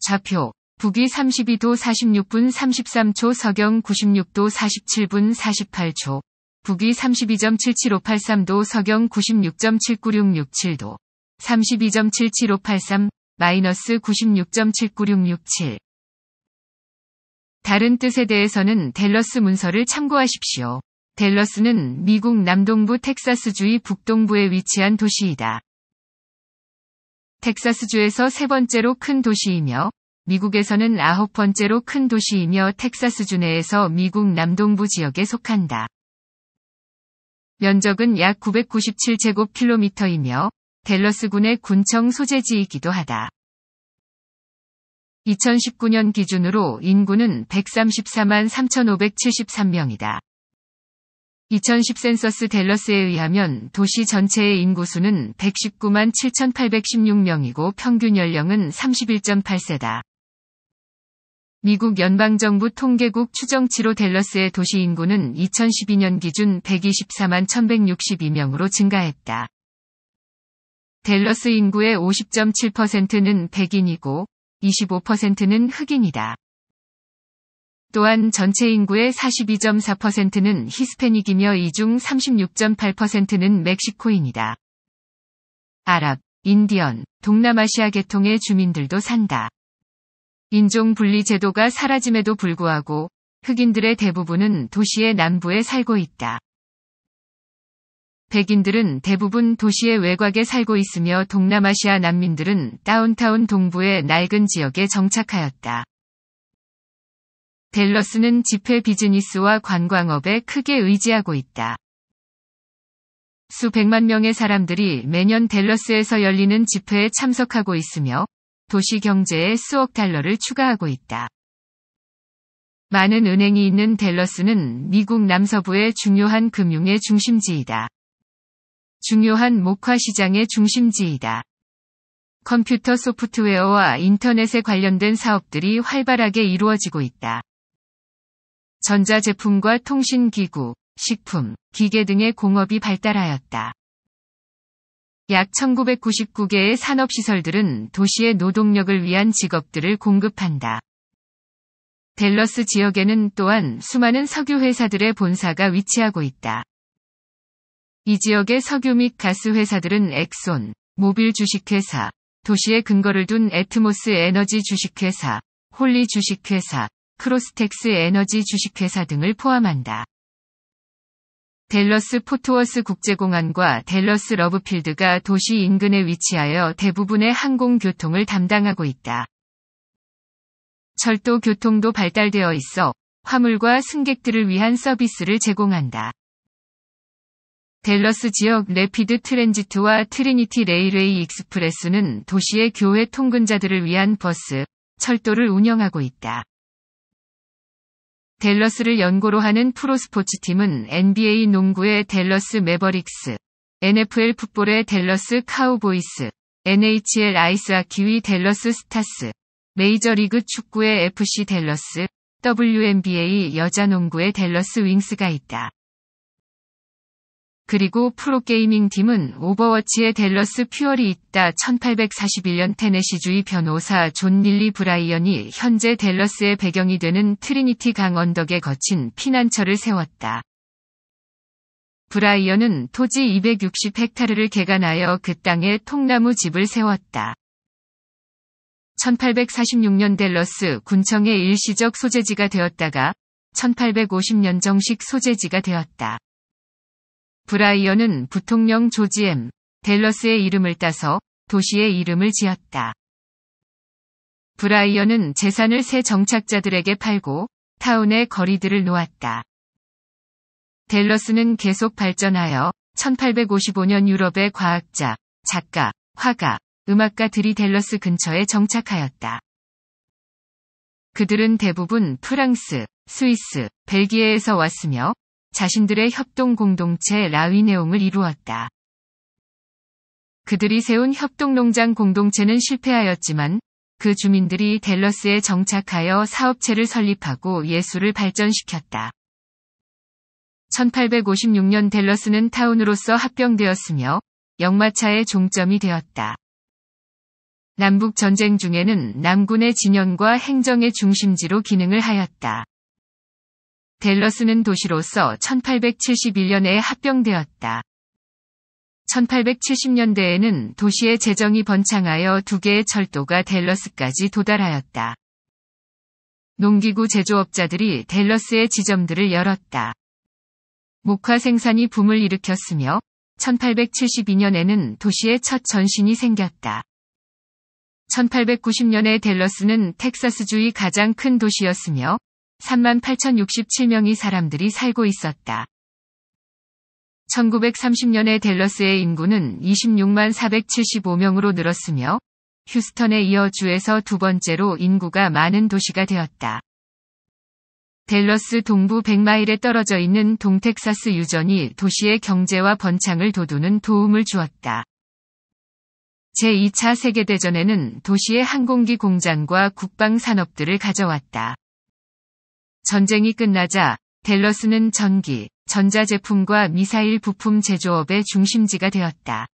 좌표 북위 32도 46분 33초 서경 96도 47분 48초 북위 32.77583도 서경 96.79667도 32.77583 마이너스 96.79667 다른 뜻에 대해서는 델러스 문서를 참고하십시오. 델러스는 미국 남동부 텍사스주의 북동부에 위치한 도시이다. 텍사스주에서 세 번째로 큰 도시이며 미국에서는 아홉 번째로 큰 도시이며 텍사스 주내에서 미국 남동부 지역에 속한다. 면적은 약 997제곱킬로미터이며 델러스군의 군청 소재지이기도 하다. 2019년 기준으로 인구는 134만 3,573명이다. 2010 센서스 델러스에 의하면 도시 전체의 인구수는 119만 7,816명이고 평균 연령은 31.8세다. 미국 연방정부 통계국 추정치로 델러스의 도시 인구는 2012년 기준 124만 1162명으로 증가했다. 델러스 인구의 50.7%는 백인이고 25%는 흑인이다. 또한 전체 인구의 42.4%는 히스패닉이며 이 중 36.8%는 멕시코인이다. 아랍, 인디언, 동남아시아 계통의 주민들도 산다. 인종분리 제도가 사라짐에도 불구하고 흑인들의 대부분은 도시의 남부에 살고 있다. 백인들은 대부분 도시의 외곽에 살고 있으며 동남아시아 난민들은 다운타운 동부의 낡은 지역에 정착하였다. 델러스는 집회 비즈니스와 관광업에 크게 의지하고 있다. 수백만 명의 사람들이 매년 델러스에서 열리는 집회에 참석하고 있으며 도시 경제에 수억 달러를 추가하고 있다. 많은 은행이 있는 댈러스는 미국 남서부의 중요한 금융의 중심지이다. 중요한 목화 시장의 중심지이다. 컴퓨터 소프트웨어와 인터넷에 관련된 사업들이 활발하게 이루어지고 있다. 전자제품과 통신기구, 식품, 기계 등의 공업이 발달하였다. 약 1999개의 산업시설들은 도시의 노동력을 위한 직업들을 공급한다. 델러스 지역에는 또한 수많은 석유회사들의 본사가 위치하고 있다. 이 지역의 석유 및 가스 회사들은 엑손, 모빌 주식회사, 도시에 근거를 둔 에트모스 에너지 주식회사, 홀리 주식회사, 크로스텍스 에너지 주식회사 등을 포함한다. 델러스 포트워스 국제공항과 델러스 러브필드가 도시 인근에 위치하여 대부분의 항공교통을 담당하고 있다. 철도 교통도 발달되어 있어 화물과 승객들을 위한 서비스를 제공한다. 델러스 지역 레피드 트랜지트와 트리니티 레일웨이 익스프레스는 도시의 교회 통근자들을 위한 버스, 철도를 운영하고 있다. 댈러스를 연고로 하는 프로스포츠 팀은 NBA 농구의 댈러스 매버릭스, NFL 풋볼의 댈러스 카우보이스, NHL 아이스하키위 댈러스 스타스, 메이저리그 축구의 FC 댈러스, WNBA 여자 농구의 댈러스 윙스가 있다. 그리고 프로게이밍 팀은 오버워치의 댈러스 퓨얼이 있다 1841년 테네시주의 변호사 존 릴리 브라이언이 현재 댈러스의 배경이 되는 트리니티 강 언덕에 거친 피난처를 세웠다. 브라이언은 토지 260헥타르를 개간하여 그 땅에 통나무 집을 세웠다. 1846년 댈러스 군청의 일시적 소재지가 되었다가 1850년 정식 소재지가 되었다. 브라이언은 부통령 조지 엠 델러스의 이름을 따서 도시의 이름을 지었다. 브라이언은 재산을 새 정착자들에게 팔고 타운의 거리들을 놓았다. 델러스는 계속 발전하여 1855년 유럽의 과학자, 작가, 화가, 음악가들이 델러스 근처에 정착하였다. 그들은 대부분 프랑스, 스위스, 벨기에에서 왔으며 자신들의 협동 공동체 라위네움을 이루었다. 그들이 세운 협동농장 공동체는 실패하였지만 그 주민들이 델러스에 정착하여 사업체를 설립하고 예술을 발전시켰다. 1856년 델러스는 타운으로서 합병되었으며 역마차의 종점이 되었다. 남북 전쟁 중에는 남군의 진영과 행정의 중심지로 기능을 하였다. 델러스는 도시로서 1871년에 합병되었다. 1870년대에는 도시의 재정이 번창하여 두 개의 철도가 델러스까지 도달하였다. 농기구 제조업자들이 델러스의 지점들을 열었다. 목화 생산이 붐을 일으켰으며 1872년에는 도시의 첫 전신이 생겼다. 1890년에 델러스는 텍사스주의 가장 큰 도시였으며 38,067명의 사람들이 살고 있었다. 1930년에 댈러스의 인구는 26만 475명으로 늘었으며 휴스턴에 이어 주에서 두 번째로 인구가 많은 도시가 되었다. 댈러스 동부 100마일에 떨어져 있는 동텍사스 유전이 도시의 경제와 번창을 도두는 도움을 주었다. 제2차 세계대전에는 도시의 항공기 공장과 국방 산업들을 가져왔다. 전쟁이 끝나자 델러스는 전기, 전자제품과 미사일 부품 제조업의 중심지가 되었다.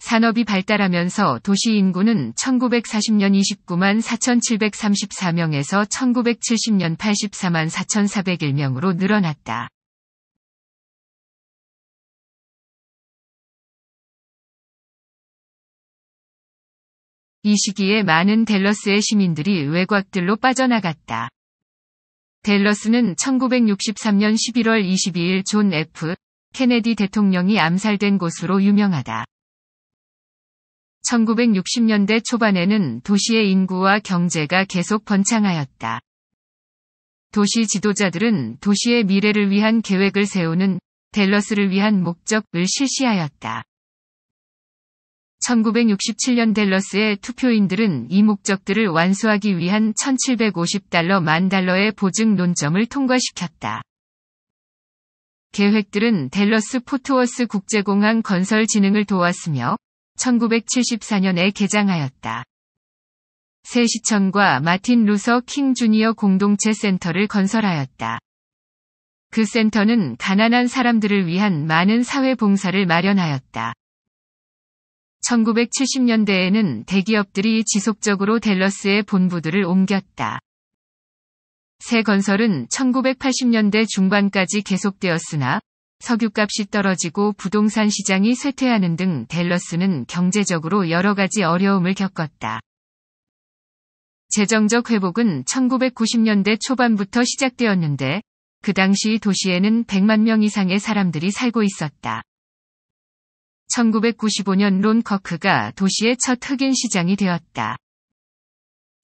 산업이 발달하면서 도시 인구는 1940년 29만 4,734명에서 1970년 84만 4,401명으로 늘어났다. 이 시기에 많은 델러스의 시민들이 외곽들로 빠져나갔다. 델러스는 1963년 11월 22일 존 F. 케네디 대통령이 암살된 곳으로 유명하다. 1960년대 초반에는 도시의 인구와 경제가 계속 번창하였다. 도시 지도자들은 도시의 미래를 위한 계획을 세우는 델러스를 위한 목적을 실시하였다. 1967년 델러스의 투표인들은 이 목적들을 완수하기 위한 1750달러 만 달러의 보증 논점을 통과시켰다. 계획들은 델러스 포트워스 국제공항 건설 진흥을 도왔으며 1974년에 개장하였다. 새 시청과 마틴 루서 킹 주니어 공동체 센터를 건설하였다. 그 센터는 가난한 사람들을 위한 많은 사회 봉사를 마련하였다. 1970년대에는 대기업들이 지속적으로 댈러스의 본부들을 옮겼다. 새 건설은 1980년대 중반까지 계속되었으나 석유값이 떨어지고 부동산 시장이 쇠퇴하는 등댈러스는 경제적으로 여러 가지 어려움을 겪었다. 재정적 회복은 1990년대 초반부터 시작되었는데 그 당시 도시에는 100만 명 이상의 사람들이 살고 있었다. 1995년 론 커크가 도시의 첫 흑인 시장이 되었다.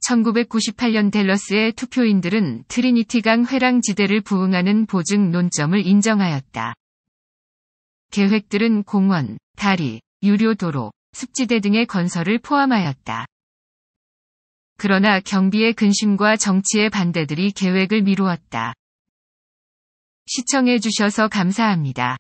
1998년 댈러스의 투표인들은 트리니티강 회랑지대를 부흥하는 보증 논점을 인정하였다. 계획들은 공원, 다리, 유료도로, 습지대 등의 건설을 포함하였다. 그러나 경비의 근심과 정치의 반대들이 계획을 미루었다. 시청해주셔서 감사합니다.